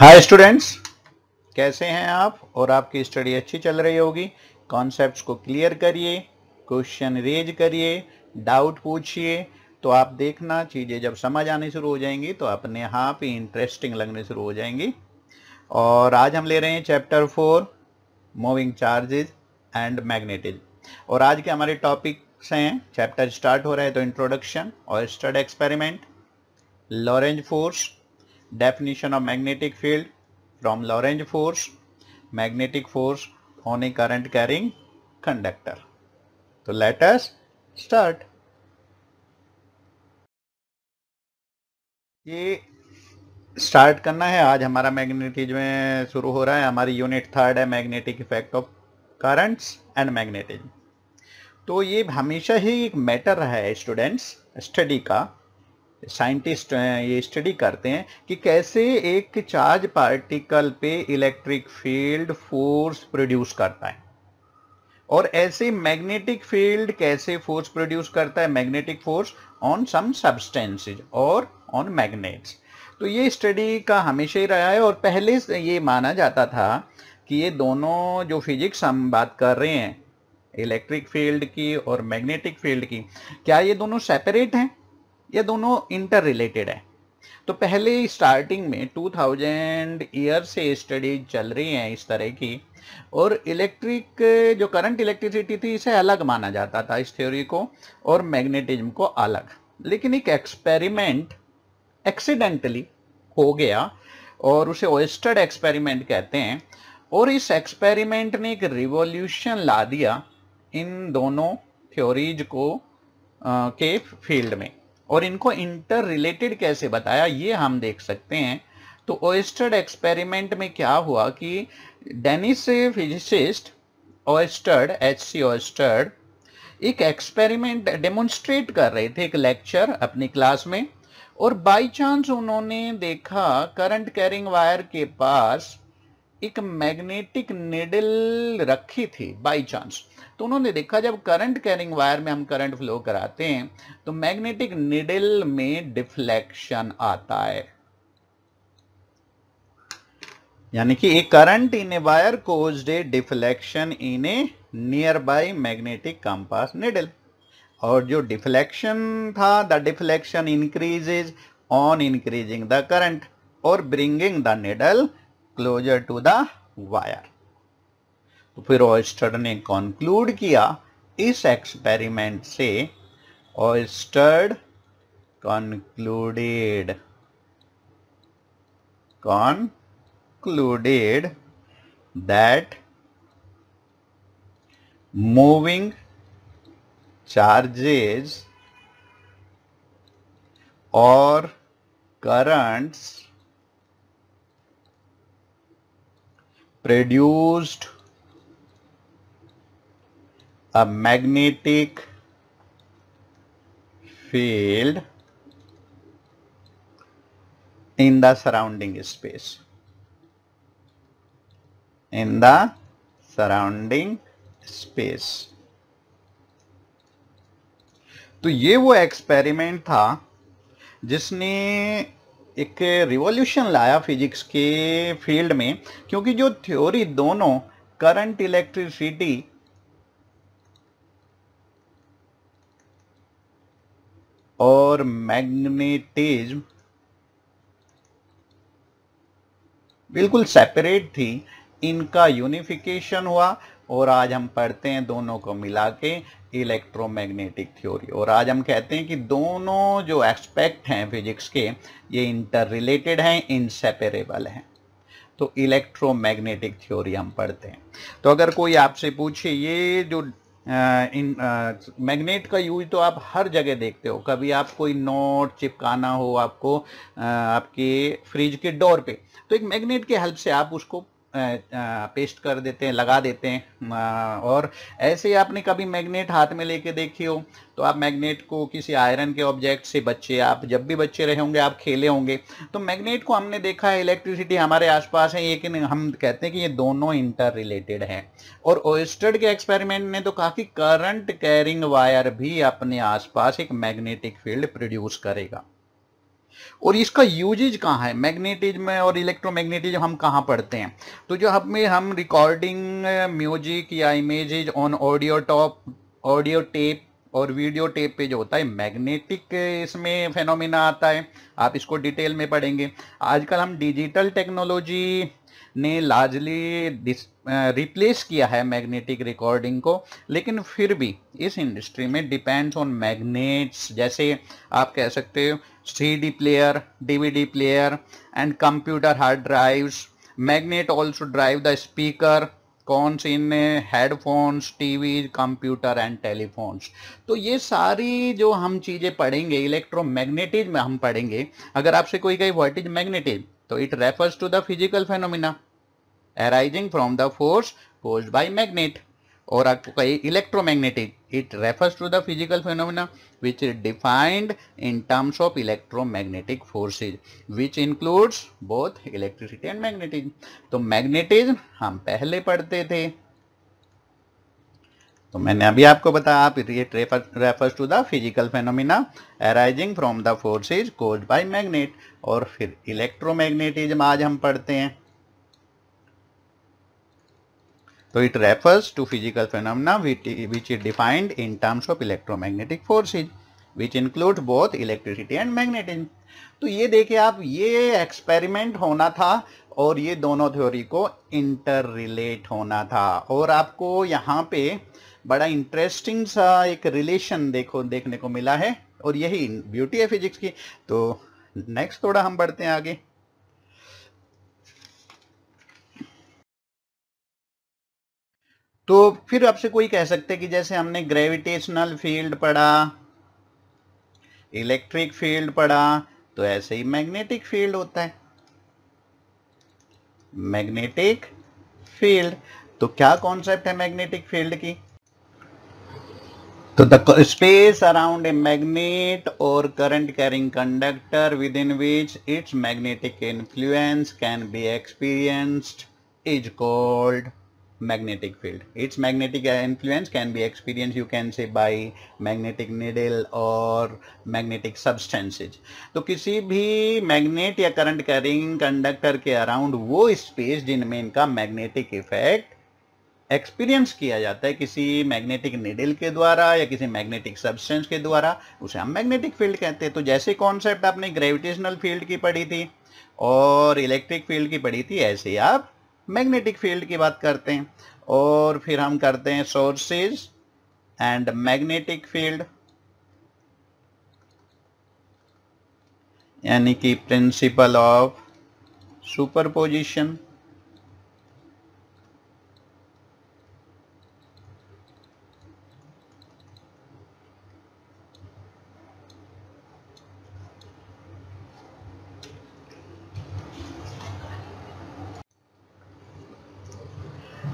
Hi students कैसे हैं आप और आपकी स्टडी अच्छी चल रही होगी कॉन्सेप्ट्स को क्लियर करिए क्वेश्चन रेज करिए डाउट पूछिए तो आप देखना चीज़ें जब समझ आनी शुरू हो जाएंगी तो अपने आप ही इंटरेस्टिंग लगने शुरू हो जाएंगी और आज हम ले रहे हैं chapter four moving charges and magnetism और आज के हमारे टॉपिक्स हैं चैप्टर स्टार्ट हो रहा है तो इंट्रोडक्शन और स्टड experiment Lorentz force definition of magnetic field from Lagrange force magnetic force on a current carrying conductor so let us start ये स्टार्ट करना है आज हमारा मैग्नेटिज्म शुरू हो रहा है हमारी यूनिट थर्ड है magnetic effect of currents and magnetism तो ये हमेशा ही एक मैटर है स्टूडेंट्स स्टडी का साइंटिस्ट ये स्टडी करते हैं कि कैसे एक चार्ज पार्टिकल पे इलेक्ट्रिक फील्ड फोर्स प्रोड्यूस करता है और ऐसे मैग्नेटिक फील्ड कैसे फोर्स प्रोड्यूस करता है magnetic force on some substances और ऑन मैग्नेट्स तो ये स्टडी का हमेशा ही रहा है और पहले ये माना जाता था कि ये दोनों जो फिजिक्स हम बात कर रहे हैं इलेक्ट्रिक फील्ड की और मैग्नेटिक फील्ड की क्या ये दोनों सेपरेट हैं ये दोनों इंटर रिलेटेड है तो पहले स्टार्टिंग में 2000 ईयर से स्टडी चल रही हैं इस तरह की और इलेक्ट्रिक जो करंट इलेक्ट्रिसिटी थी इसे अलग माना जाता था इस थ्योरी को और मैग्नेटिज्म को अलग लेकिन एक एक्सपेरिमेंट एक्सीडेंटली हो गया और उसे ओस्टर्ड एक्सपेरिमेंट कहते हैं और इस एक्सपेरिमेंट ने एक रिवोल्यूशन ला दिया इन दोनों थ्योरीज को आ, के फील्ड में और इनको इंटर रिलेटेड कैसे बताया ये हम देख सकते हैं तो ओइस्टर्ड एक्सपेरिमेंट में क्या हुआ कि डेनिस फिजिसिस्ट ओएस्टर्ड एच सी ओएस्टर्ड एक एक्सपेरिमेंट डेमोन्स्ट्रेट कर रहे थे एक लेक्चर अपनी क्लास में और बाई चांस उन्होंने देखा करंट कैरिंग वायर के पास एक मैग्नेटिक निडल रखी थी बाई चांस तो उन्होंने देखा जब करंट कैरिंग वायर में हम करंट फ्लो कराते हैं तो मैग्नेटिक निडल में डिफ्लेक्शन आता है यानी कि a current in a wire cause a deflection in a nearby magnetic compass needle और जो डिफ्लेक्शन था the deflection increases on increasing the current और bringing the needle closer to the wire तो फिर ऑयस्टर ने कॉन्क्लूड किया इस एक्सपेरिमेंट से ऑयस्टर्ड concluded concluded that moving charges और currents produced a magnetic field in the surrounding space in the surrounding space तो ये वो एक्सपेरिमेंट था जिसने एक रिवॉल्यूशन लाया फिजिक्स के फील्ड में क्योंकि जो थ्योरी दोनों करंट इलेक्ट्रिसिटी और मैग्नेटिज्म बिल्कुल सेपरेट थी इनका यूनिफिकेशन हुआ और आज हम पढ़ते हैं दोनों को मिला के इलेक्ट्रोमैग्नेटिक थ्योरी और आज हम कहते हैं कि दोनों जो एस्पेक्ट हैं फिजिक्स के ये इंटर रिलेटेड हैं इनसेपरेबल हैं तो इलेक्ट्रोमैग्नेटिक थ्योरी हम पढ़ते हैं तो अगर कोई आपसे पूछे ये जो इन मैग्नेट का यूज तो आप हर जगह देखते हो कभी आप कोई नोट चिपकाना हो आपको आ, आपके फ्रिज के डोर पे तो एक मैग्नेट के हेल्प से आप उसको पेस्ट कर देते हैं लगा देते हैं और ऐसे आपने कभी मैग्नेट हाथ में लेके देखी हो तो आप मैग्नेट को किसी आयरन के ऑब्जेक्ट से बच्चे आप जब भी बच्चे रहे होंगे आप खेले होंगे तो मैग्नेट को हमने देखा है इलेक्ट्रिसिटी हमारे आसपास है लेकिन हम कहते हैं कि ये दोनों इंटर रिलेटेड है और ओस्टर्ड के एक्सपेरिमेंट ने तो काफ़ी करंट कैरिंग वायर भी अपने आसपास एक मैग्नेटिक फील्ड प्रोड्यूस करेगा और इसका यूजेज कहाँ है मैग्नेटिज्म और इलेक्ट्रोमैग्नेटिज्म हम कहाँ पढ़ते हैं तो जो हमें हम रिकॉर्डिंग म्यूजिक या images on audio top audio tape और वीडियो टेप पे जो होता है मैग्नेटिक इसमें फेनोमिना आता है आप इसको डिटेल में पढ़ेंगे आजकल हम डिजिटल टेक्नोलॉजी ने लार्जली रिप्लेस किया है मैग्नेटिक रिकॉर्डिंग को लेकिन फिर भी इस इंडस्ट्री में डिपेंड्स ऑन मैग्नेट्स जैसे आप कह सकते हो CD player, DVD player and computer hard drives. Magnet also drive the speaker, cones in headphones TV computer and telephones तो ये सारी जो हम चीज़ें पढ़ेंगे इलेक्ट्रोमैग्नेटिज्म में हम पढ़ेंगे अगर आपसे कोई कही वर्ट इज मैग्नेटिज तो it refers to the physical phenomena arising from the force pose by magnet और आपको कही electromagnetic it refers to the physical phenomena which is defined in terms of electromagnetic forces which includes both electricity and magnetism. तो magnetism हम पहले पढ़ते थे तो मैंने अभी आपको बताया आप it refers to the physical phenomena arising from the forces cause by magnet और फिर इलेक्ट्रोमैग्नेटिज्म आज हम पढ़ते हैं तो it refers to physical phenomena which is defined in terms of electromagnetic forces which include both electricity and magnetism तो ये देखिए आप ये एक्सपेरिमेंट होना था और ये दोनों थ्योरी को इंटर रिलेट होना था और आपको यहाँ पे बड़ा इंटरेस्टिंग सा एक रिलेशन देखो देखने को मिला है और यही ब्यूटी है फिजिक्स की तो नेक्स्ट थोड़ा हम बढ़ते हैं आगे तो फिर आपसे कोई कह सकते कि जैसे हमने ग्रेविटेशनल फील्ड पढ़ा इलेक्ट्रिक फील्ड पढ़ा तो ऐसे ही मैग्नेटिक फील्ड होता है मैग्नेटिक फील्ड तो क्या कॉन्सेप्ट है मैग्नेटिक फील्ड की तो the space around a magnet और current carrying conductor within which its magnetic influence can be experienced is called magnetic field. Its magnetic influence can be experienced you can say by magnetic needle or magnetic substances. to kisi bhi magnet ya current carrying conductor ke around wo space jinme inka magnetic effect experience किया जाता है किसी magnetic needle के द्वारा या किसी magnetic substance के द्वारा उसे हम मैग्नेटिक फील्ड कहते हैं तो जैसे कॉन्सेप्ट आपने ग्रेविटेशनल फील्ड की पढ़ी थी और इलेक्ट्रिक फील्ड की पढ़ी थी ऐसे आप मैग्नेटिक फील्ड की बात करते हैं और फिर हम करते हैं सोर्सेज एंड मैग्नेटिक फील्ड यानी कि principle of superposition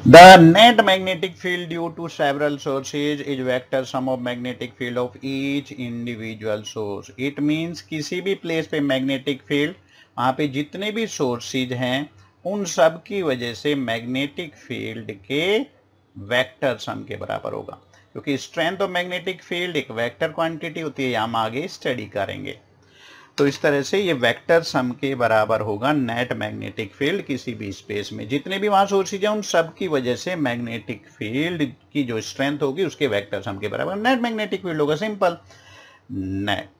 The net magnetic field due to several sources is vector sum of magnetic field of each individual source. It means किसी भी place पे magnetic field वहाँ पे जितने भी sources हैं उन सब की वजह से magnetic field के vector sum के बराबर होगा क्योंकि strength of magnetic field एक vector quantity होती है हम आगे study करेंगे तो इस तरह से ये वेक्टर सम के बराबर होगा नेट मैग्नेटिक फील्ड किसी भी स्पेस में जितने भी वहां सोर्सेज हैं उन सब की वजह से मैग्नेटिक फील्ड की जो स्ट्रेंथ होगी उसके वेक्टर सम के बराबर नेट मैग्नेटिक फील्ड होगा सिंपल नेट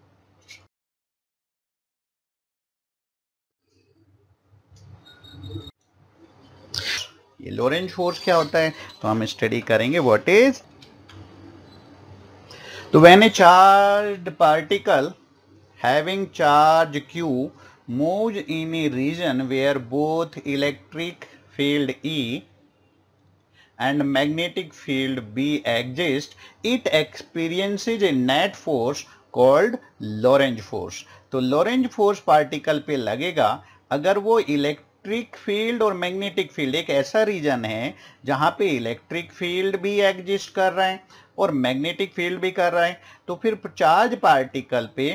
ये लोरेंज फोर्स क्या होता है तो हम स्टडी करेंगे व्हाट इज तो when a charge particle having charge q moves in a region where both electric field E and magnetic field B exist, it experiences a net force called Lorentz force. तो Lorentz force particle पे लगेगा अगर वो electric field और magnetic field एक ऐसा reason है जहाँ पे इलेक्ट्रिक फील्ड भी एग्जिस्ट कर रहे हैं और मैग्नेटिक फील्ड भी कर रहे हैं तो फिर चार्ज पार्टिकल पे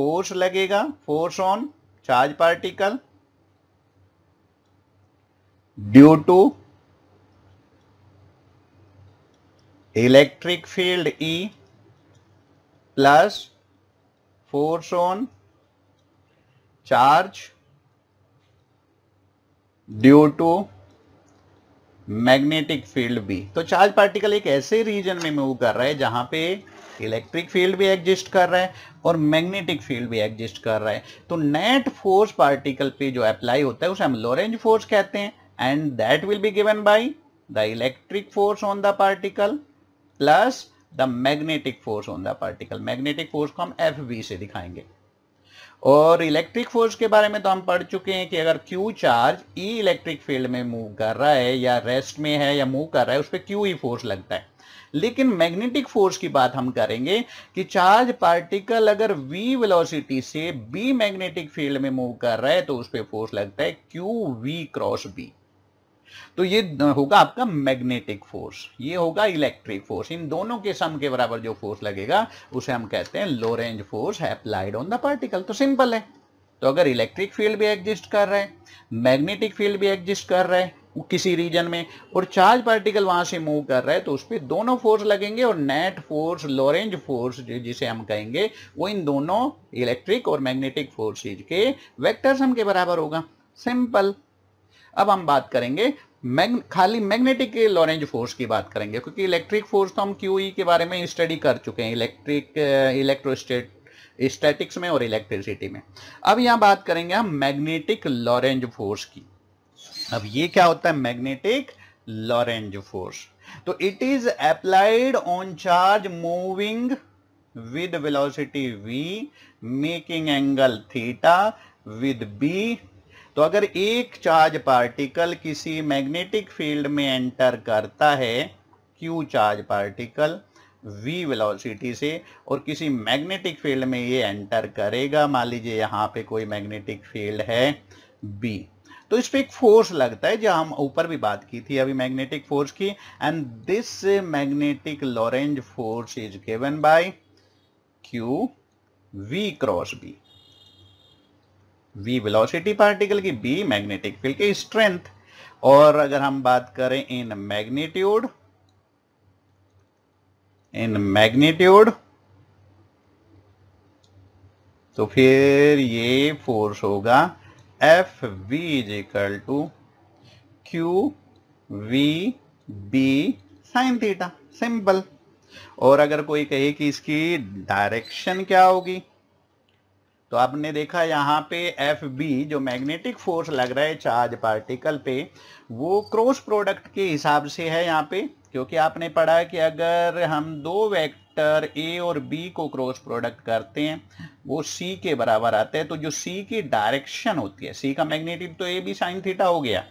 फोर्स लगेगा force on charge particle due to electric field E e plus force on charge due to magnetic field B तो चार्ज पार्टिकल एक ऐसे रीजन में मूव कर रहा है जहां पे इलेक्ट्रिक फील्ड भी एग्जिस्ट कर रहा है और मैग्नेटिक फील्ड भी एग्जिस्ट कर रहा है तो नेट फोर्स पार्टिकल पे जो अप्लाई होता है उसे हम लोरेंज फोर्स कहते हैं and that will be given by the electric force on the particle plus the magnetic force on the particle magnetic force को हम एफ से दिखाएंगे और इलेक्ट्रिक फोर्स के बारे में तो हम पढ़ चुके हैं कि अगर q charge E electric field में मूव कर रहा है या रेस्ट में है या मूव कर रहा है उस पर क्यू ई फोर्स लगता है लेकिन मैग्नेटिक फोर्स की बात हम करेंगे कि चार्ज पार्टिकल अगर वी वेलोसिटी से बी मैग्नेटिक फील्ड में मूव कर रहा है तो उस पर फोर्स लगता है क्यू वी क्रॉस बी तो ये होगा आपका मैग्नेटिक फोर्स ये होगा इलेक्ट्रिक फोर्स इन दोनों के सम के बराबर जो फोर्स लगेगा उसे हम कहते हैं Lorentz force applied on the particle तो सिंपल है तो अगर इलेक्ट्रिक फील्ड भी एग्जिस्ट कर रहे हैं मैग्नेटिक फील्ड भी एग्जिस्ट कर रहे हैं किसी रीजन में और चार्ज पार्टिकल वहां से मूव कर रहा है तो उस पर दोनों फोर्स लगेंगे और नेट फोर्स लॉरेंज फोर्स जिसे हम कहेंगे वो इन दोनों इलेक्ट्रिक और मैग्नेटिक फोर्सेज के वेक्टर सम के बराबर होगा सिंपल अब हम बात करेंगे मैग खाली मैग्नेटिक लॉरेंज फोर्स की बात करेंगे क्योंकि इलेक्ट्रिक फोर्स तो हम क्यू ई के बारे में स्टडी कर चुके हैं इलेक्ट्रिक इलेक्ट्रोस्टेट स्टैटिक्स में और इलेक्ट्रिसिटी में अब यहाँ बात करेंगे हम मैग्नेटिक लॉरेंज फोर्स की अब ये क्या होता है मैग्नेटिक लॉरेंज फोर्स तो it is applied on charge moving with velocity v making angle theta with B तो अगर एक चार्ज पार्टिकल किसी मैग्नेटिक फील्ड में एंटर करता है q charge particle v velocity से और किसी मैग्नेटिक फील्ड में ये एंटर करेगा मान लीजिए यहाँ पे कोई मैग्नेटिक फील्ड है b तो इस पर एक फोर्स लगता है जो हम ऊपर भी बात की थी अभी मैग्नेटिक फोर्स की and this magnetic Lorentz force is given by q we cross B v velocity particle की बी मैग्नेटिक फील्ड की स्ट्रेंथ और अगर हम बात करें इन मैग्नीट्यूड इन मैग्नीट्यूड तो फिर ये फोर्स होगा F v is equal to Q we B sine theta simple और अगर कोई कहे कि इसकी डायरेक्शन क्या होगी तो आपने देखा यहाँ पे एफ बी जो मैग्नेटिक फोर्स लग रहा है चार्ज पार्टिकल पे वो क्रॉस प्रोडक्ट के हिसाब से है यहाँ पे क्योंकि आपने पढ़ा कि अगर हम दो वेक्टर वेक्टर ए और बी को क्रॉस प्रोडक्ट करते हैं वो सी के बराबर आते हैं तो जो सी की डायरेक्शन होती है सी का मैग्नेट्यूड तो ए बी साइन थीटा हो गया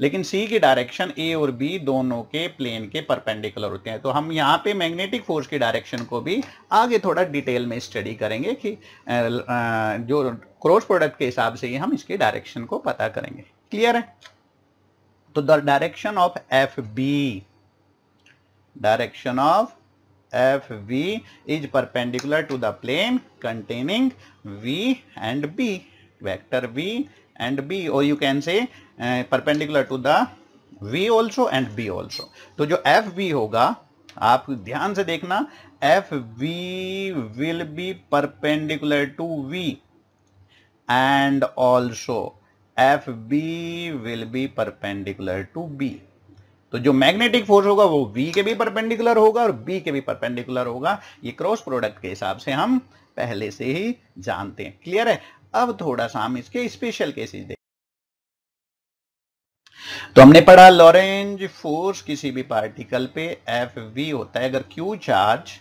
लेकिन सी की डायरेक्शन ए और बी दोनों के प्लेन के परपेंडिकुलर होते हैं तो हम यहाँ पे मैग्नेटिक फोर्स की डायरेक्शन को भी आगे थोड़ा डिटेल में स्टडी करेंगे कि जो क्रॉस प्रोडक्ट के हिसाब से ही हम इसके डायरेक्शन को पता करेंगे क्लियर है तो the direction of F B direction of F v is perpendicular to the plane containing v and B vector v and B और you can say perpendicular to the v also and B also तो जो F v होगा आप ध्यान से देखना F v will be perpendicular to v and also F B will be perpendicular to B तो जो मैग्नेटिक फोर्स होगा वो वी के भी परपेंडिकुलर होगा और बी के भी परपेंडिकुलर होगा ये क्रॉस प्रोडक्ट के हिसाब से हम पहले से ही जानते हैं क्लियर है अब थोड़ा सा हम इसके स्पेशल केसेस देख तो हमने पढ़ा लॉरेंज फोर्स किसी भी पार्टिकल पे एफ वी होता है अगर क्यू चार्ज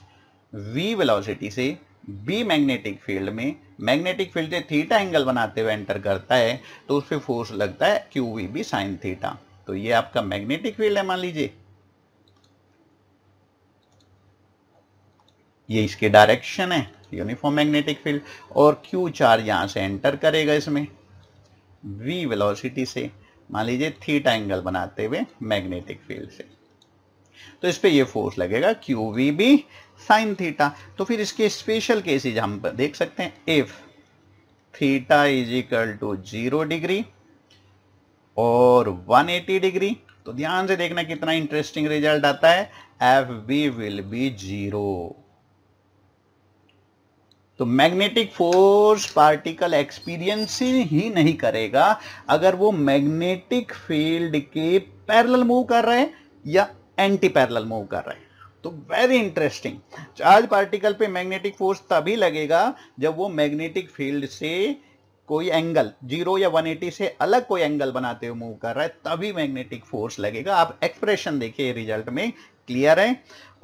वी वेलोसिटी से बी मैग्नेटिक फील्ड में मैग्नेटिक फील्ड से थीटा एंगल बनाते हुए एंटर करता है तो उस पर फोर्स लगता है Q we B sine theta तो ये आपका मैग्नेटिक फील्ड है मान लीजिए ये इसके डायरेक्शन है यूनिफॉर्म मैग्नेटिक फील्ड और क्यू चार्ज यहां से एंटर करेगा इसमें वी वेलोसिटी से मान लीजिए थीटा एंगल बनाते हुए मैग्नेटिक फील्ड से तो इस पर यह फोर्स लगेगा Q we B sine theta तो फिर इसके स्पेशल केसेज हम देख सकते हैं if theta is equal to zero degree और 180 डिग्री तो ध्यान से देखना कितना इंटरेस्टिंग रिजल्ट आता है F B will be zero तो मैग्नेटिक फोर्स पार्टिकल एक्सपीरियंस ही नहीं करेगा अगर वो मैग्नेटिक फील्ड के पैरेलल मूव कर रहे हैं या एंटी पैरेलल मूव कर रहे हैं तो वेरी इंटरेस्टिंग चार्ज पार्टिकल पे मैग्नेटिक फोर्स तभी लगेगा जब वो मैग्नेटिक फील्ड से कोई एंगल जीरो या वन एटी से अलग कोई एंगल बनाते हुए मूव कर रहा है तभी मैग्नेटिक फोर्स लगेगा आप एक्सप्रेशन देखिए रिजल्ट में क्लियर है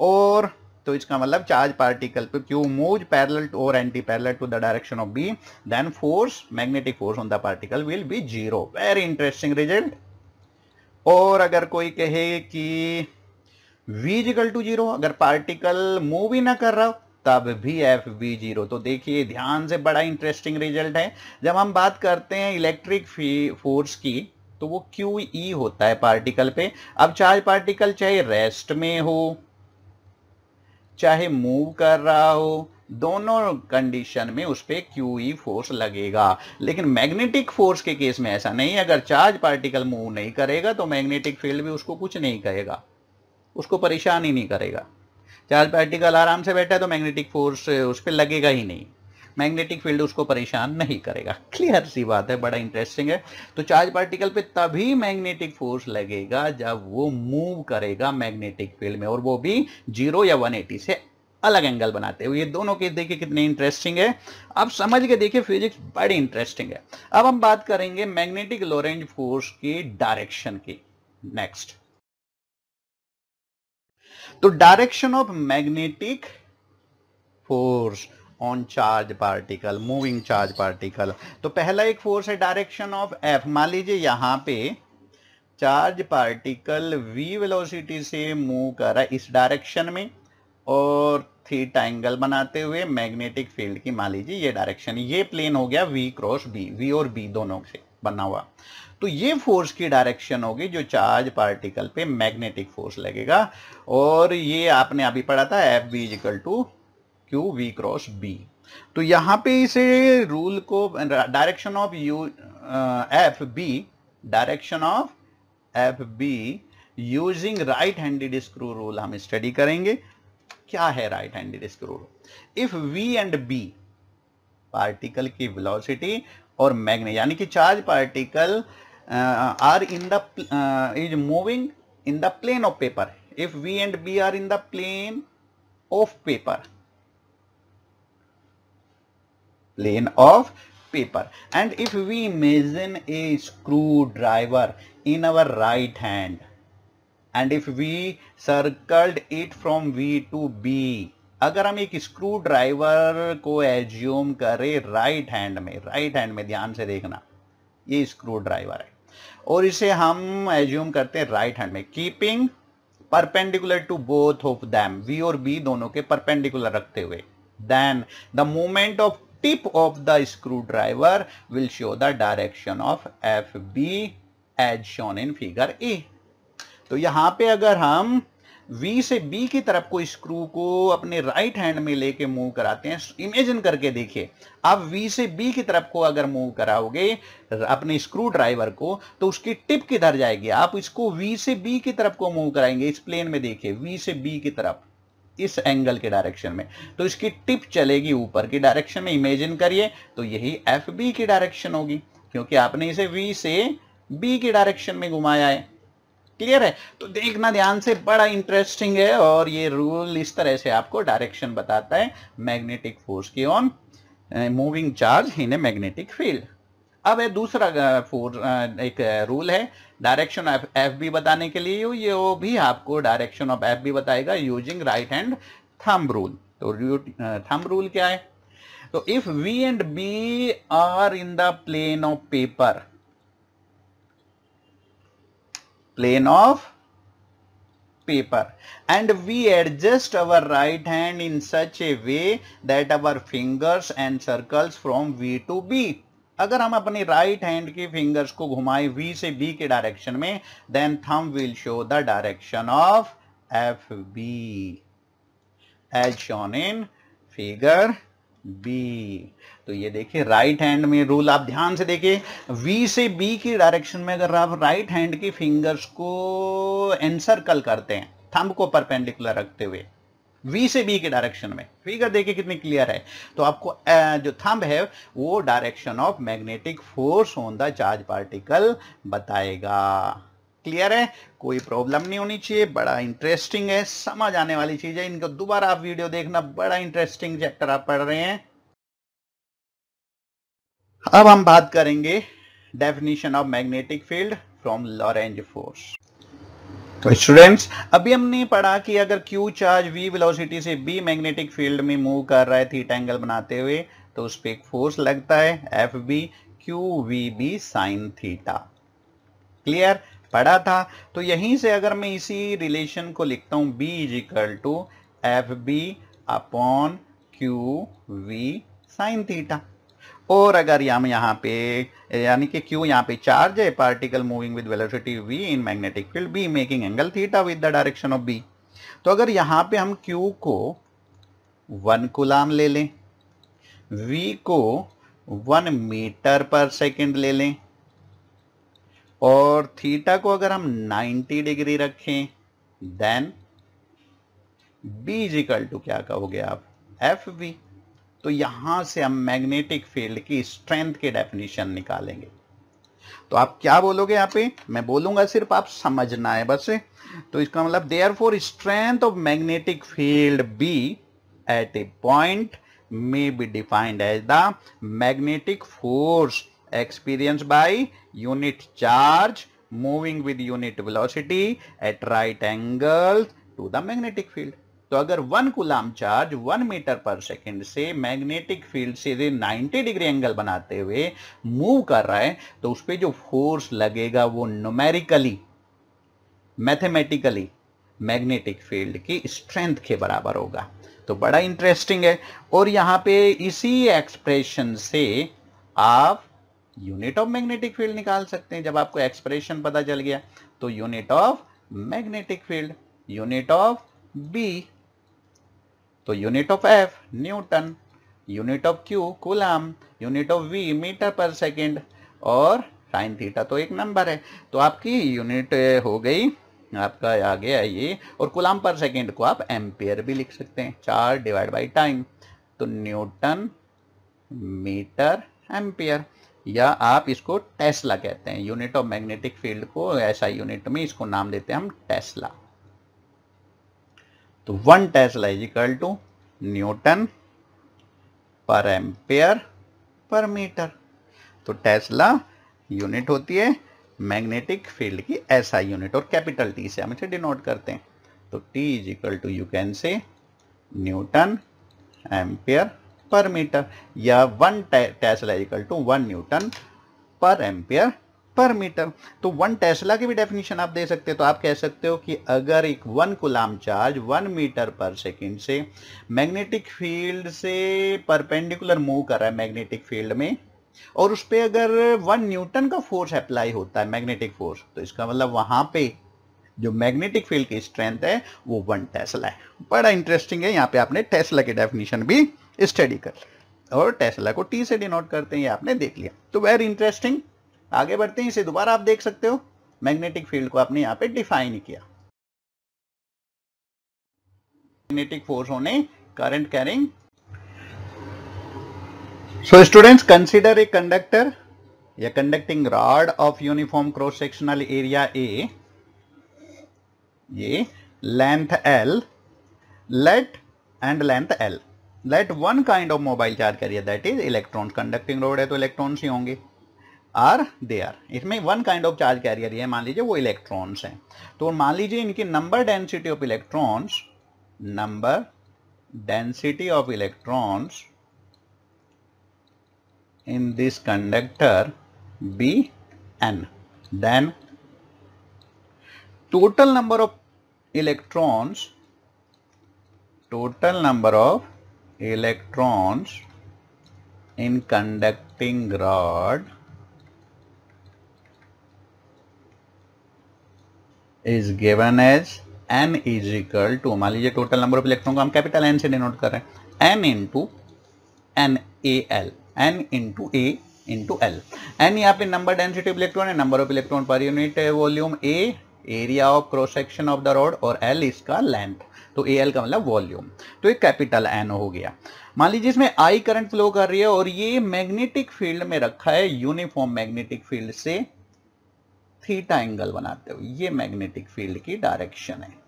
और तो इसका मतलब चार्ज पार्टिकल पे क्यू मूव पैरल टू और anti parallel to the direction of B then force magnetic force on the particle will be zero very interesting result और अगर कोई कहे कि वीजिकल टू जीरो अगर पार्टिकल मूव ही ना कर रहा तब भी एफ बी जीरो तो देखिए ध्यान से बड़ा इंटरेस्टिंग रिजल्ट है जब हम बात करते हैं इलेक्ट्रिक फोर्स की तो वो क्यू ई e होता है पार्टिकल पे अब चार्ज पार्टिकल चाहे रेस्ट में हो चाहे मूव कर रहा हो दोनों कंडीशन में उस पर क्यू ई फोर्स लगेगा लेकिन मैग्नेटिक फोर्स के केस में ऐसा नहीं अगर चार्ज पार्टिकल मूव नहीं करेगा तो मैग्नेटिक फील्ड भी उसको कुछ नहीं कहेगा उसको परेशान ही नहीं करेगा चार्ज पार्टिकल आराम से बैठा है तो मैग्नेटिक फोर्स उस पर लगेगा ही नहीं मैग्नेटिक फील्ड उसको परेशान नहीं करेगा क्लियर सी बात है बड़ा इंटरेस्टिंग है तो चार्ज पार्टिकल पे तभी मैग्नेटिक फोर्स लगेगा जब वो मूव करेगा मैग्नेटिक फील्ड में और वो भी जीरो या एटी से अलग एंगल बनाते हुए ये दोनों केस देखिए कितने इंटरेस्टिंग है अब समझ के देखिए फिजिक्स बड़ी इंटरेस्टिंग है अब हम बात करेंगे मैग्नेटिक लोरेंज फोर्स की डायरेक्शन की नेक्स्ट तो direction of magnetic force on charge particle moving charge particle तो पहला एक फोर्स है डायरेक्शन ऑफ एफ मान लीजिए यहां पे चार्ज पार्टिकल वी वेलोसिटी से मूव कर रहा है इस डायरेक्शन में और थीटा एंगल बनाते हुए मैग्नेटिक फील्ड की मान लीजिए ये डायरेक्शन ये प्लेन हो गया वी क्रॉस बी वी और बी दोनों से बना हुआ तो ये फोर्स की डायरेक्शन होगी जो चार्ज पार्टिकल पे मैग्नेटिक फोर्स लगेगा और ये आपने अभी पढ़ा था F B is equal to Q we cross B तो यहाँ पे इसे रूल को direction of U F B direction of F B using right handed screw rule हम स्टडी करेंगे क्या है right handed screw rule if V and B particle की वेलोसिटी और मैग्नेट यानी कि charge particle uh, are in the uh, is moving in the plane of paper if v and b are in the plane of paper plane of paper and if we imagine a screwdriver in our right hand and if we circled it from v to b अगर हम एक screw driver को assume करें right hand में right hand में ध्यान से देखना ये स्क्रू ड्राइवर है और इसे हम एज्यूम करते हैं राइट हैंड में keeping perpendicular to both of them V और बी दोनों के परपेंडिकुलर रखते हुए then the movement of tip of the screw driver will show the direction of F B as shown in figure A तो यहां पे अगर हम वी से बी की तरफ को स्क्रू को अपने राइट हैंड में लेके मूव कराते हैं इमेजिन करके देखिए आप वी से बी की तरफ को अगर मूव कराओगे अपने स्क्रू ड्राइवर को तो उसकी टिप किधर जाएगी आप इसको वी से बी की तरफ को मूव कराएंगे इस प्लेन में देखिए वी से बी की तरफ इस एंगल के डायरेक्शन में तो इसकी टिप चलेगी ऊपर की डायरेक्शन में इमेजिन करिए तो यही एफ बी की डायरेक्शन होगी क्योंकि आपने इसे वी से बी की डायरेक्शन में घुमाया है क्लियर है तो देखना ध्यान से बड़ा इंटरेस्टिंग है और ये रूल इस तरह से आपको डायरेक्शन बताता है मैग्नेटिक फोर्स की on moving charge in a magnetic field अब ये दूसरा फोर एक रूल है डायरेक्शन ऑफ एफ भी बताने के लिए ये वो भी आपको डायरेक्शन ऑफ एफ भी बताएगा using right hand thumb rule तो थंब रूल क्या है तो if V and B are in the plane of paper plane of paper and we adjust our right hand in such a way that our fingers and circles from V to B अगर हम अपने right hand के fingers को घुमाएं V से B के direction में then thumb will show the direction of F B as shown in figure B तो ये देखिए राइट हैंड में रूल आप ध्यान से देखिए वी से बी की डायरेक्शन में अगर आप राइट हैंड की फिंगर्स को एनसर्कल करते हैं थंब को परपेंडिकुलर रखते हुए वी से बी के डायरेक्शन में फिगर देखिए कितनी क्लियर है तो आपको जो थंब है वो direction of magnetic force on the charge particle बताएगा क्लियर है कोई प्रॉब्लम नहीं होनी चाहिए बड़ा इंटरेस्टिंग है समझ आने वाली चीज है इनको दोबारा आप वीडियो देखना बड़ा इंटरेस्टिंग चैप्टर आप पढ़ रहे हैं अब हम बात करेंगे definition of magnetic field from Lorentz force तो स्टूडेंट्स अभी हमने पढ़ा कि अगर Q चार्ज V वेलोसिटी से B मैग्नेटिक फील्ड में मूव कर रहा है थीटा एंगल बनाते हुए तो उस पर एक फोर्स लगता है F B Q we B sine theta clear पढ़ा था तो यहीं से अगर मैं इसी रिलेशन को लिखता हूँ B is equal to F B upon Q V sine theta और अगर हम यहाँ पे यानी कि क्यू यहाँ पे चार्ज है particle moving with velocity V in magnetic field B making angle theta with the direction of B तो अगर यहाँ पे हम क्यू को वन कुलाम ले लें वी को वन मीटर पर सेकेंड ले लें और थीटा को अगर हम 90 डिग्री रखें देन बी इज टू क्या कहोगे आप एफ वी तो यहां से हम मैग्नेटिक फील्ड की स्ट्रेंथ के डेफिनेशन निकालेंगे तो आप क्या बोलोगे यहां पे मैं बोलूंगा सिर्फ आप समझना है बस तो इसका मतलब therefore strength of magnetic field B at a point may be defined as the magnetic force experience by unit charge moving with unit velocity at right angle to the magnetic field. तो अगर one coulomb charge one metre per second से magnetic field से यदि 90 degree angle बनाते हुए move कर रहा है तो उस पर जो फोर्स लगेगा वो न्यूमेरिकली मैथमेटिकली मैग्नेटिक फील्ड की स्ट्रेंथ के बराबर होगा तो बड़ा इंटरेस्टिंग है और यहां पे इसी एक्सप्रेशन से आप यूनिट ऑफ मैग्नेटिक फील्ड निकाल सकते हैं जब आपको एक्सप्रेशन पता चल गया तो unit of magnetic field unit of B तो unit of F newton unit of Q coulomb unit of V metre per second और साइन थीटा तो एक नंबर है तो आपकी यूनिट हो गई आपका आ गया ये और कुलाम पर सेकेंड को आप एम्पियर भी लिख सकते हैं चार डिवाइड बाई टाइम तो न्यूटन मीटर एम्पियर या आप इसको टेस्ला कहते हैं यूनिट ऑफ मैग्नेटिक फील्ड को ऐसा यूनिट में इसको नाम देते हैं हम टेस्ला तो one tesla is equal to newton per ampere per metre तो टेस्ला यूनिट होती है मैग्नेटिक फील्ड की ऐसा यूनिट और कैपिटल टी से हम इसे डिनोट करते हैं तो T is equal to you can say newton ampere per metre या one tesla equal to one newton per ampere per metre तो वन टेस्ला की भी डेफिनेशन आप दे सकते हो तो आप कह सकते हो कि अगर एक one coulomb charge one metre per second से मैग्नेटिक फील्ड से परपेंडिकुलर मूव कर रहा है मैग्नेटिक फील्ड में और उस पर अगर वन न्यूटन का फोर्स अप्लाई होता है मैग्नेटिक फोर्स तो इसका मतलब वहां पे जो मैग्नेटिक फील्ड की स्ट्रेंथ है वो वन टेस्ला है बड़ा इंटरेस्टिंग है यहाँ पे आपने टेस्ला की डेफिनेशन भी स्टडी कर और टेस्ला को टी से डिनोट करते हैं ये आपने देख लिया तो वेरी इंटरेस्टिंग आगे बढ़ते हैं इसे दोबारा आप देख सकते हो मैग्नेटिक फील्ड को आपने यहाँ पे डिफाइन किया मैग्नेटिक फोर्स होने current carrying so students consider a conductor या conducting rod of uniform cross sectional area A ये length L let and length L that one kind of mobile charge करिए that is electron conducting rod है तो electrons ही होंगे are they are इसमें one kind of charge carrier है मान लीजिए वो इलेक्ट्रॉन्स हैं तो मान लीजिए इनकी number density of electrons number density of electrons in this conductor be N then total number of electrons total number of electrons in conducting rod is given as N is equal to मान लीजिए total number of electron को हम capital N से denote कर रहे हैं N into N A L N into A into L N यहाँ पे नंबर डेंसिटी ऑफ इलेक्ट्रॉन है number of electron per unit volume A area of cross section of the rod और L इसका length तो A का मतलब volume तो एक कैपिटल एन हो गया मान लीजिए इसमें आई करंट फ्लो कर रही है और ये मैग्नेटिक फील्ड में रखा है यूनिफॉर्म मैग्नेटिक फील्ड से थीटा एंगल बनाते हुए ये मैग्नेटिक फील्ड की डायरेक्शन है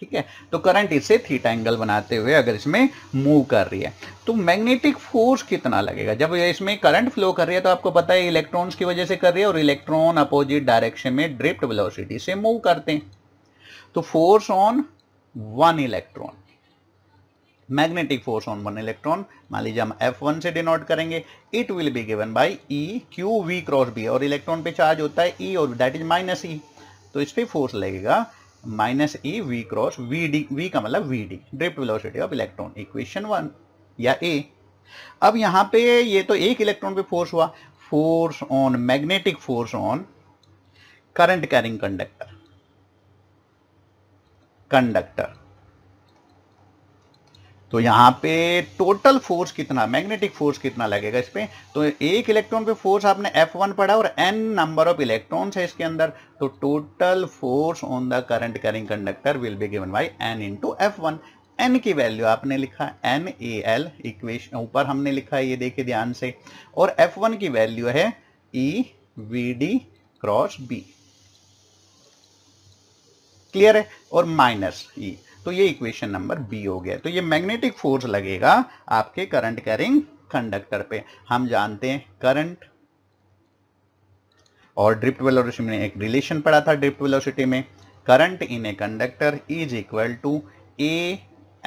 ठीक है तो करंट इसे थीटा एंगल बनाते हुए अगर इसमें मूव कर रही है तो मैग्नेटिक फोर्स कितना लगेगा जब इसमें करंट फ्लो कर रही है तो आपको पता है इलेक्ट्रॉन्स की वजह से कर रही है और इलेक्ट्रॉन अपोजिट डायरेक्शन में ड्रिफ्ट वेलोसिटी से मूव करते हैं तो force on one electron magnetic force on one electron मान लीजिए हम एफ वन से डिनोट करेंगे it will be given by E Q we cross B और इलेक्ट्रॉन पे चार्ज होता है ई e और दैट इज माइनस ई तो इस पर फोर्स लगेगा minus E V cross V D V का मतलब we D drift velocity of electron equation one या ए अब यहाँ पे ये तो एक इलेक्ट्रॉन पे फोर्स हुआ force on magnetic force on current carrying conductor conductor तो यहां पे टोटल फोर्स कितना मैग्नेटिक फोर्स कितना लगेगा इस पर तो एक इलेक्ट्रॉन पे फोर्स आपने एफ वन पढ़ा और एन नंबर ऑफ इलेक्ट्रॉन है इसके अंदर तो total force on the current carrying conductor will be given by into F N की वैल्यू आपने लिखा एन ए एल इक्वेशन ऊपर हमने लिखा है ये देखिए ध्यान से और एफ वन की वैल्यू है E V D cross B clear है और माइनस ई e. तो ये इक्वेशन नंबर बी हो गया तो ये मैग्नेटिक फोर्स लगेगा आपके करंट कैरिंग कंडक्टर पे हम जानते हैं करंट और ड्रिफ्ट वेलोसिटी में एक रिलेशन पड़ा था ड्रिफ्ट वेलोसिटी में current in a conductor is equal to A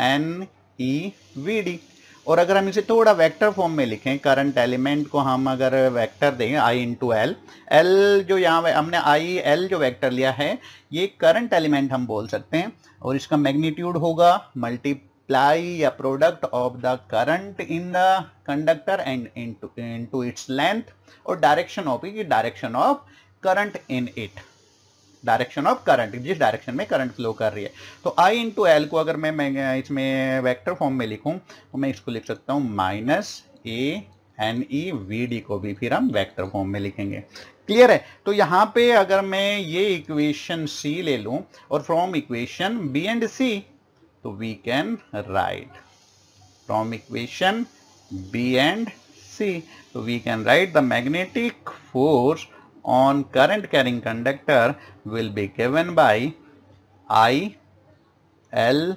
N E V D और अगर हम इसे थोड़ा वेक्टर फॉर्म में लिखें करंट एलिमेंट को हम अगर वेक्टर दें आई इंटू एल एल जो यहाँ हमने आई एल जो वेक्टर लिया है ये करंट एलिमेंट हम बोल सकते हैं और इसका मैग्नीट्यूड होगा मल्टीप्लाई या product of the current in the conductor and into its length और direction of direction of current in it direction of current जिस डायरेक्शन में करंट फ्लो कर रही है तो आई इंटू एल को अगर मैं, मैं इसमें वेक्टर फॉर्म में लिखूं तो मैं इसको लिख सकता हूं minus A N E V D को भी फिर हम वेक्टर फॉर्म में लिखेंगे क्लियर है तो यहाँ पे अगर मैं ये इक्वेशन सी ले लूँ और from equation B and C तो we can write from equation B and C तो we can write the magnetic force on current carrying conductor will be given by I L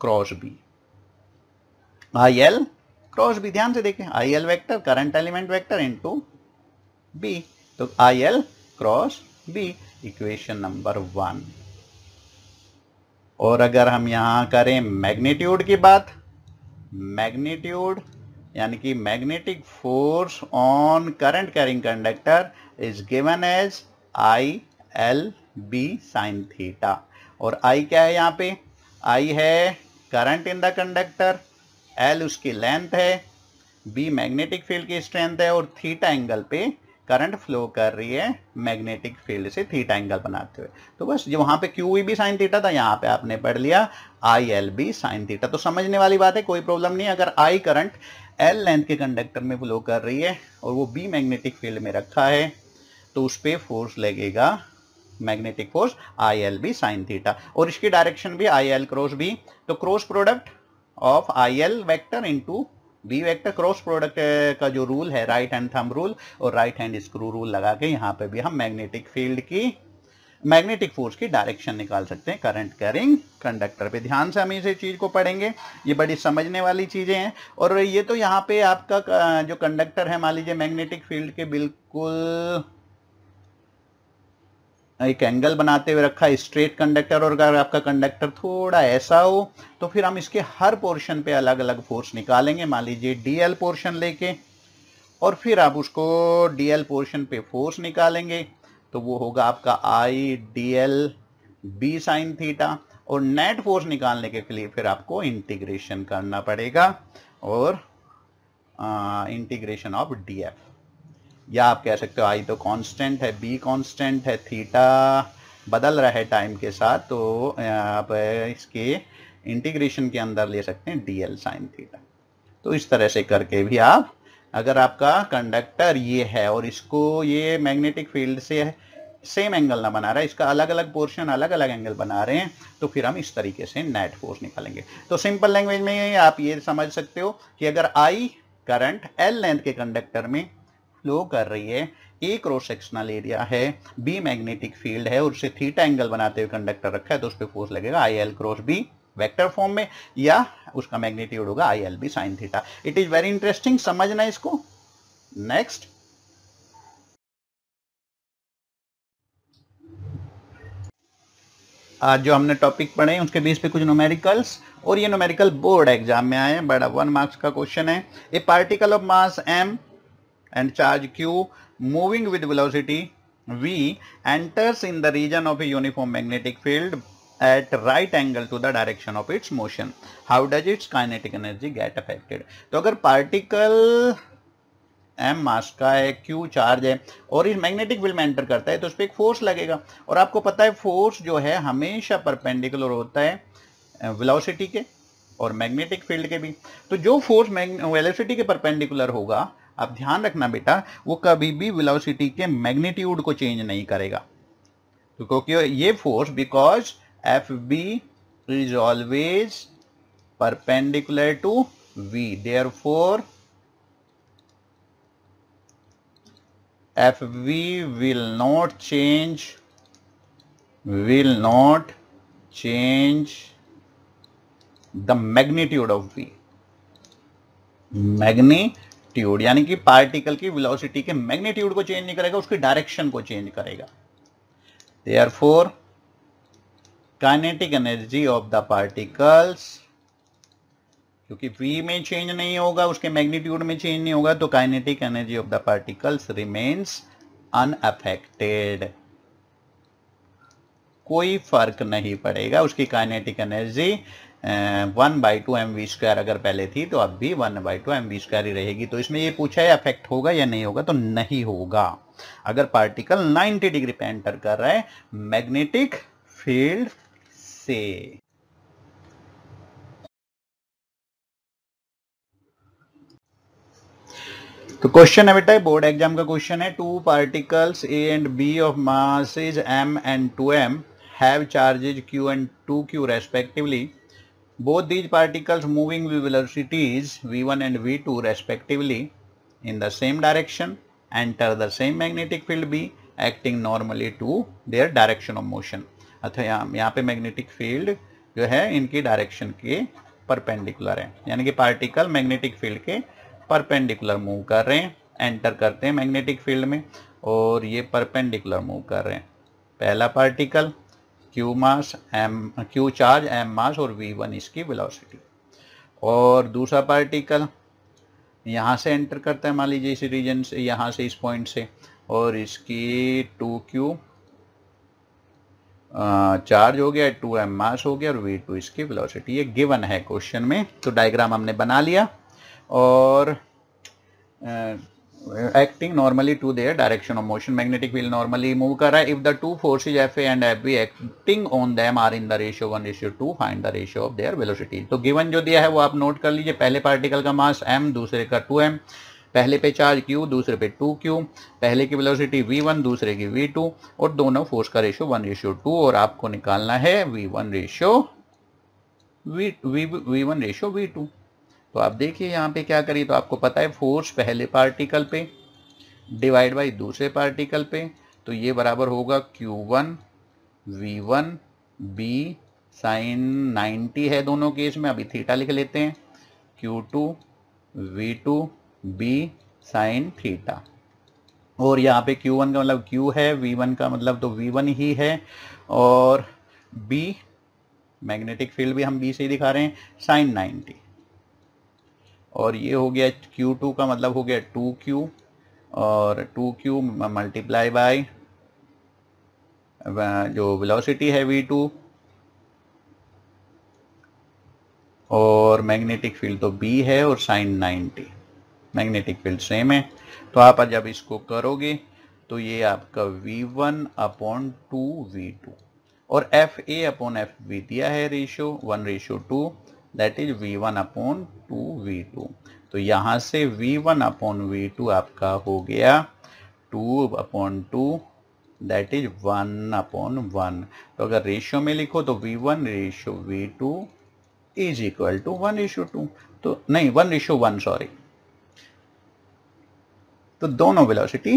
cross B I L cross B ध्यान से देखें I L vector current element vector into B तो i l cross b equation number one और अगर हम यहां करें magnitude की बात मैग्नीट्यूड यानी कि magnetic force on current carrying conductor is given as I L B sine theta और आई क्या है यहाँ पे आई है current in the conductor L उसकी लेंथ है बी मैग्नेटिक फील्ड की स्ट्रेंथ है और थीटा एंगल पे करंट फ्लो कर रही है मैग्नेटिक फील्ड से थीटा एंगल बनाते हुए तो बस जो वहाँ पे क्यू भी बी साइन थीटा था यहाँ पे आपने पढ़ लिया I L B sine theta तो समझने वाली बात है कोई प्रॉब्लम नहीं अगर आई करंट एल लेंथ के कंडक्टर में फ्लो कर रही है और वो बी मैग्नेटिक फील्ड में रखा है तो उस पर फोर्स लगेगा magnetic force I L B sine theta और इसकी डायरेक्शन भी आई एल क्रॉस बी तो cross product of I L vector into B vector cross product का जो रूल है राइट हैंड थंब रूल और राइट हैंड स्क्रू रूल लगा के यहाँ पे भी हम मैग्नेटिक फील्ड की मैग्नेटिक फोर्स की डायरेक्शन निकाल सकते हैं करंट कैरिंग कंडक्टर पे ध्यान से हम इसे चीज़ को पढ़ेंगे ये बड़ी समझने वाली चीज़ें हैं और ये तो यहाँ पे आपका जो कंडक्टर है मान लीजिए मैग्नेटिक फील्ड के बिल्कुल एक एंगल बनाते हुए रखा स्ट्रेट कंडक्टर और अगर आपका कंडक्टर थोड़ा ऐसा हो तो फिर हम इसके हर पोर्शन पे अलग अलग फोर्स निकालेंगे मान लीजिए डीएल पोर्शन लेके और फिर आप उसको डीएल पोर्शन पे फोर्स निकालेंगे तो वो होगा आपका I D L B sine theta और नेट फोर्स निकालने के लिए फिर आपको इंटीग्रेशन करना पड़ेगा और इंटीग्रेशन ऑफ डी एफ या आप कह सकते हो आई तो कांस्टेंट है बी कांस्टेंट है थीटा बदल रहा है टाइम के साथ तो आप इसके इंटीग्रेशन के अंदर ले सकते हैं डी एल साइन थीटा तो इस तरह से करके भी आप अगर आपका कंडक्टर ये है और इसको ये मैग्नेटिक फील्ड से है सेम एंगल ना बना रहा है इसका अलग अलग पोर्शन अलग अलग एंगल बना रहे हैं तो फिर हम इस तरीके से नेट फोर्स निकालेंगे तो सिंपल लैंग्वेज में आप ये समझ सकते हो कि अगर आई करंट एल लेंथ के कंडक्टर में फ्लो कर रही है ए क्रॉस सेक्शनल एरिया है बी मैग्नेटिक फील्ड है और उसे थीटा एंगल बनाते हुए कंडक्टर रखा है तो उस पर फोर्स लगेगा I L cross B vector form में या उसका मैग्नीट्यूड होगा I L B sine theta it is very interesting समझना इसको नेक्स्ट आज जो हमने टॉपिक पढ़े उसके बीच पे कुछ नोमेरिकल्स और ये नोमेरिकल बोर्ड एग्जाम में आए हैं बड़ा वन मार्क्स का क्वेश्चन है a particle of mass m and charge q moving with velocity v enters in the region of a uniform magnetic field at right angle to the direction of its motion. How does its kinetic energy get affected? तो अगर particle M मास का है q charge है और इस magnetic field में enter करता है तो उस पर एक फोर्स लगेगा और आपको पता है फोर्स जो है हमेशा परपेंडिकुलर होता है वेलोसिटी के और मैग्नेटिक फील्ड के भी तो जो फोर्स वेलोसिटी के परपेंडिकुलर होगा आप ध्यान रखना बेटा वो कभी भी वेलोसिटी के मैग्नीट्यूड को चेंज नहीं करेगा तो क्योंकि ये force because F B is always perpendicular to v therefore F B will not change will not change the magnitude of v magnitude यानी कि पार्टिकल की वेलोसिटी के मैग्नीट्यूड को चेंज नहीं करेगा उसकी डायरेक्शन को चेंज करेगा therefore kinetic energy of the particles क्योंकि वी में चेंज नहीं होगा उसके मैग्नीट्यूड में चेंज नहीं होगा तो kinetic energy of the particles remains unaffected कोई फर्क नहीं पड़ेगा उसकी kinetic energy one by two m v square अगर पहले थी तो अब भी one by two m v square ही रहेगी तो इसमें ये पूछा है अफेक्ट होगा या नहीं होगा तो नहीं होगा अगर पार्टिकल 90 डिग्री पे एंटर कर रहा है मैग्नेटिक फील्ड से तो क्वेश्चन है बेटा बोर्ड एग्जाम का क्वेश्चन है two particles A and B of masses m and two m have charges q and two q respectively both these particles moving velocities v one and v two respectively in the same direction enter the same magnetic field B acting normally to their direction of motion अथवा यहाँ यहाँ पे magnetic field जो है इनकी direction के perpendicular है यानी कि पार्टिकल मैग्नेटिक फील्ड के परपेंडिकुलर मूव कर रहे हैं एंटर करते हैं मैग्नेटिक फील्ड में और ये परपेंडिकुलर मूव कर रहे हैं पहला particle q mass m q charge m mass और वी वन इसकी वेलोसिटी और दूसरा पार्टिकल यहाँ से एंटर करता है मान लीजिए इस रीजन से यहाँ से इस पॉइंट से और इसकी टू क्यू चार्ज हो गया टू एम मास हो गया और वी टू इसकी वेलोसिटी ये गिवन है क्वेश्चन में तो डायग्राम हमने बना लिया और acting normally to their direction of motion magnetic field normally move कर रहा है if the two forces F A and F B acting on them are in the ratio one ratio two find the ratio of their velocity तो given जो दिया है वो आप note कर लीजिए पहले पार्टिकल का मास एम दूसरे का टू एम पहले पे चार्ज क्यू दूसरे पे टू क्यू पहले की वेलोसिटी वी वन दूसरे की वी टू और दोनों फोर्स का रेशियो वन रेशियो टू और आपको निकालना है v one ratio v v one ratio v two तो आप देखिए यहाँ पे क्या करिए तो आपको पता है फोर्स पहले पार्टिकल पे डिवाइड बाई दूसरे पार्टिकल पे तो ये बराबर होगा q one v one B sine ninety है दोनों केस में अभी थीटा लिख लेते हैं q two v two B sine theta और यहाँ पे Q1 का मतलब Q है V1 का मतलब तो V1 ही है और B मैग्नेटिक फील्ड भी हम B से ही दिखा रहे हैं साइन 90 और ये हो गया Q2 का मतलब हो गया 2Q और 2Q मल्टीप्लाई बाय जो वेलोसिटी है V2 और मैग्नेटिक फील्ड तो B है और साइन 90 मैग्नेटिक फील्ड सेम है तो आप जब इसको करोगे तो ये आपका V1 one upon two v two और F A upon F v दिया है ratio one ratio two that is V1 one upon two v two तो यहाँ से V1 one upon we to आपका हो गया two upon two that is one upon one तो अगर रेशियो में लिखो तो V1 one ratio v two is equal to one ratio two तो नहीं वन रेशियो वन सॉरी तो दोनों वेलोसिटी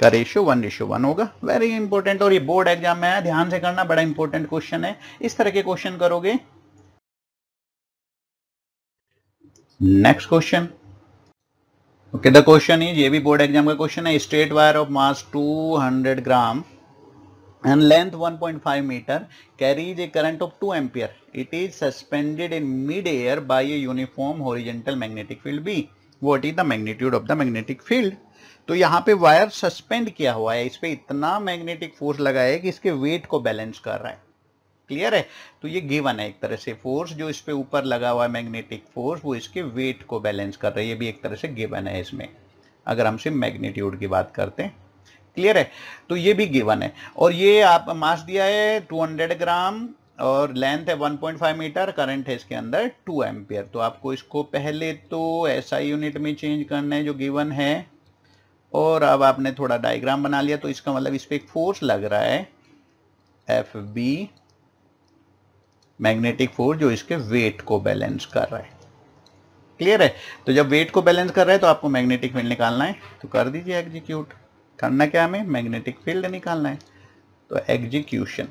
का रेशियो वन रेशियो वन होगा वेरी इंपॉर्टेंट और ये बोर्ड एग्जाम में है ध्यान से करना बड़ा इंपॉर्टेंट क्वेश्चन है इस तरह के क्वेश्चन करोगे next question okay the question is ये भी बोर्ड एग्जाम का क्वेश्चन है straight wire of mass 200 gram and length 1.5 metre carries a current of 2 ampere it is suspended in mid air by a uniform horizontal magnetic field B what is the magnitude of the magnetic field तो यहाँ पे wire suspend किया हुआ है इस पर इतना magnetic force लगा है कि इसके वेट को बैलेंस कर रहा है क्लियर है तो ये गिवन है एक तरह से फोर्स जो इस पर ऊपर लगा हुआ है मैग्नेटिक फोर्स वो इसके वेट को बैलेंस कर रहा है ये भी एक तरह से गिवन है इसमें अगर हम सिर्फ मैग्नीट्यूड की बात करते हैं क्लियर है तो ये भी गिवन है और ये आप मास दिया है 200 ग्राम और लेंथ है 1.5 मीटर करंट है इसके अंदर 2 एम्पियर तो आपको इसको पहले तो ऐसा यूनिट में चेंज करना है जो गिवन है और अब आपने थोड़ा डायग्राम बना लिया तो इसका मतलब इस पर एक फोर्स लग रहा है एफ बी मैग्नेटिक फोर्स जो इसके वेट को बैलेंस कर रहा है क्लियर है तो जब वेट को बैलेंस कर रहा है तो आपको मैग्नेटिक फील्ड निकालना है तो कर दीजिए एग्जीक्यूट करना क्या हमें मैग्नेटिक फील्ड निकालना है तो एग्जीक्यूशन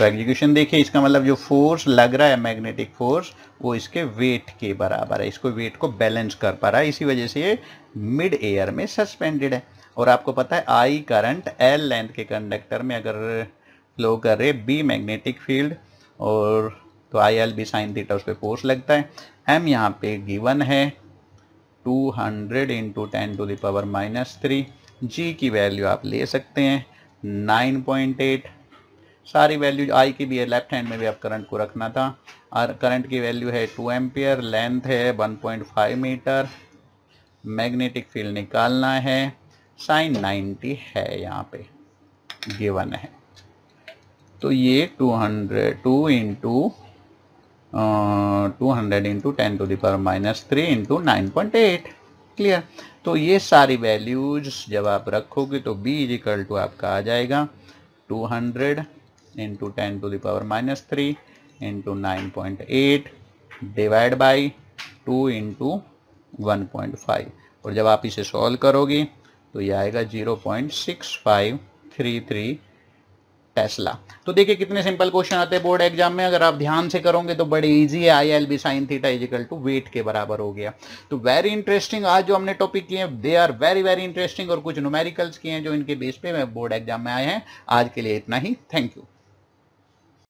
तो एग्जीक्यूशन देखिए इसका मतलब जो फोर्स लग रहा है मैग्नेटिक फोर्स वो इसके वेट के बराबर है इसको वेट को बैलेंस कर पा रहा है इसी वजह से ये मिड एयर में सस्पेंडेड है और आपको पता है आई करंट एल लेंथ के कंडक्टर में अगर फ्लो कर रहे बी मैग्नेटिक फील्ड और तो I L B sine theta उस पर फोर्स लगता है एम यहाँ पे गिवन है 200 hundred into ten to the power minus three g की वैल्यू आप ले सकते हैं 9.8 सारी वैल्यू आई की भी है लेफ्ट हैंड में भी आप करंट को रखना था और करंट की वैल्यू है टू एम्पियर लेंथ है one point five metre magnetic field निकालना है साइन नाइन्टी है यहाँ पे गिवन है तो ये two hundred two into two hundred into ten to the power minus three into nine point eight clear तो ये सारी वैल्यूज जब आप रखोगे तो बी इजिकल टू आपका आ जाएगा two hundred into ten to the power minus three into nine point eight divide by two into one point five और जब आप इसे सॉल्व करोगे तो ये आएगा थ्री टेस्ला तो देखिए कितने सिंपल क्वेश्चन आते हैं बोर्ड एग्जाम में अगर आप ध्यान से करोगे तो बड़े इजी है I L B sine theta is equal to weight के बराबर हो गया तो वेरी इंटरेस्टिंग आज जो हमने टॉपिक किए they are very very interesting और कुछ न्यूमेरिकल्स किए हैं जो इनके बेस पे बोर्ड एग्जाम में आए हैं आज के लिए इतना ही थैंक यू